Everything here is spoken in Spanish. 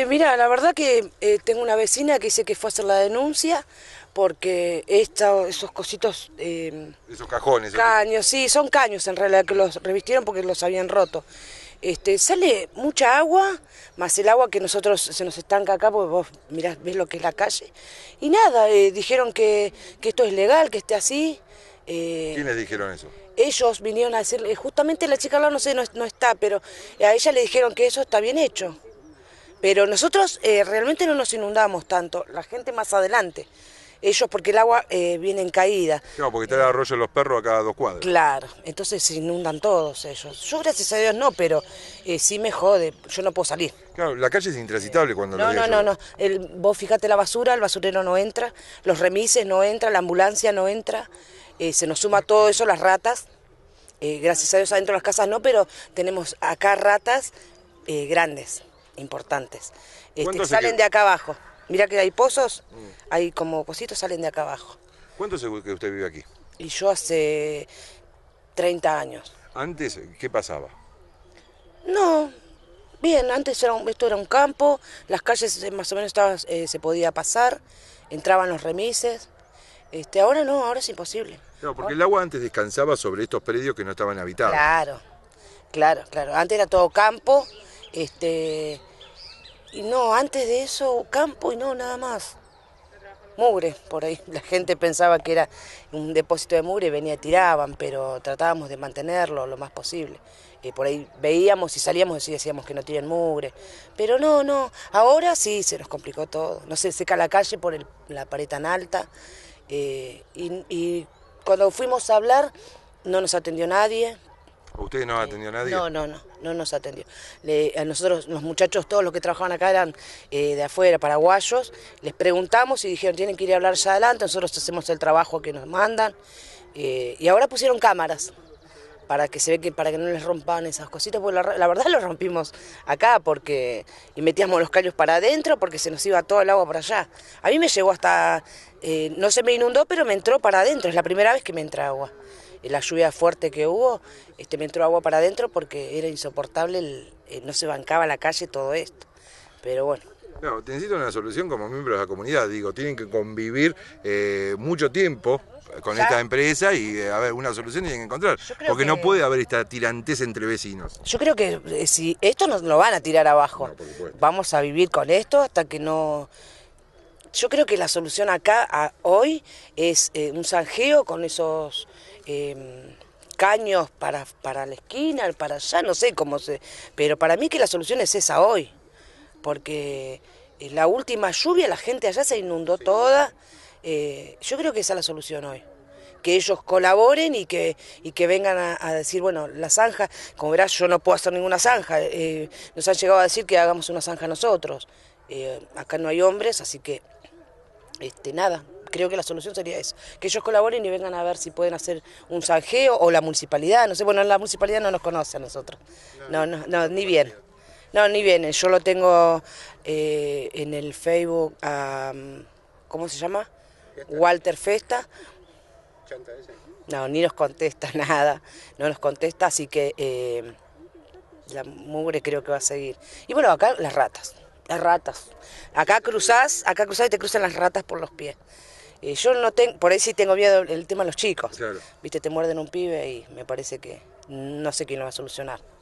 Eh, mira, la verdad que eh, tengo una vecina que dice que fue a hacer la denuncia porque esta, esos cositos... Em, esos cajones. Caños, sí, son caños en realidad que los revistieron porque los habían roto. Este, sale mucha agua, más el agua que nosotros se nos estanca acá, porque vos mirás, ves lo que es la calle. Y nada, eh, dijeron que, que, esto es legal, que esté así. ¿Quiénes dijeron eso? Ellos vinieron a decirle, justamente la chica no sé, no está, pero a ella le dijeron que eso está bien hecho. Pero nosotros eh, realmente no nos inundamos tanto, la gente más adelante. Ellos, porque el agua eh, viene en caída. Claro, porque está el arroyo de los perros a cada dos cuadras. Claro, entonces se inundan todos ellos. Yo, gracias a Dios, no, pero eh, sí me jode, yo no puedo salir. Claro, la calle es intransitable cuando no, No, no, no, no. El, vos fijate la basura, el basurero no entra, los remises no entra, la ambulancia no entra, eh, se nos suma todo eso, las ratas. gracias a Dios, adentro de las casas no, pero tenemos acá ratas grandes importantes. Este, salen de acá abajo. Mirá que hay pozos, mm. hay como cositos, salen de acá abajo. ¿Cuánto hace que usted vive aquí? Y yo hace 30 años. ¿Antes qué pasaba? No, bien, antes era un, esto era un campo, las calles más o menos estaba eh, se podía pasar, entraban los remises. Este, ahora no, ahora es imposible. No, porque el agua antes descansaba sobre estos predios que no estaban habitados. Claro, claro, claro. Antes era todo campo, este, y no, antes de eso campo y no, nada más. Mugre, por ahí. La gente pensaba que era un depósito de mugre, venía, tiraban, pero tratábamos de mantenerlo lo más posible. Y por ahí veíamos y salíamos y decíamos que no tienen mugre. Pero no, no, ahora sí se nos complicó todo. No se seca la calle por la pared tan alta. Eh, y cuando fuimos a hablar, no nos atendió nadie, ¿Usted no ha eh, a nadie? No, no, no, no nos atendió. Le, a nosotros, los muchachos, todos los que trabajaban acá eran eh, de afuera, paraguayos, les preguntamos y dijeron, tienen que ir a hablar ya adelante, nosotros hacemos el trabajo que nos mandan. Eh, y ahora pusieron cámaras, para que se ve que para que no les rompan esas cositas, porque la, la verdad lo rompimos acá porque y metíamos los callos para adentro porque se nos iba todo el agua para allá. A mí me llegó hasta eh, no se me inundó, pero me entró para adentro, es la primera vez que me entra agua. En La lluvia fuerte que hubo, este me entró agua para adentro porque era insoportable, eh, no se bancaba la calle todo esto. Pero bueno, no, necesito una solución como miembros de la comunidad, digo, tienen que convivir eh, mucho tiempo con esta empresa y eh, a una solución tienen que encontrar. Porque no puede haber esta tirantez entre vecinos. Yo creo que eh, si esto nos lo van a tirar abajo. Vamos a vivir con esto hasta que no yo creo que la solución acá hoy es eh, un zanjeo con esos em, caños para, para la esquina, para allá, no sé cómo se... Pero para mí que la solución es esa hoy, porque la última lluvia la gente allá se inundó toda. yo creo que esa es la solución hoy que ellos colaboren y que, que vengan a, decir, bueno, la zanja, como verás, yo no puedo hacer ninguna zanja, eh, nos han llegado a decir que hagamos una zanja nosotros. Eh, acá no hay hombres, así que, este, nada, creo que la solución sería eso, que ellos colaboren y vengan a ver si pueden hacer un zanjeo o la municipalidad, no sé, bueno, la municipalidad no nos conoce a nosotros, no, no, no ni bien. No, ni viene yo lo tengo eh, en el Facebook, mm, ¿cómo se llama? Walter Festa. No, ni nos contesta nada, no nos contesta, así que eh, la mugre creo que va a seguir. Y bueno, acá las ratas, las ratas. Acá cruzás, acá cruzás y te cruzan las ratas por los pies. Eh, yo no tengo, por ahí sí tengo miedo el tema de los chicos. Viste, te muerden un pibe y me parece que no sé quién lo va a solucionar.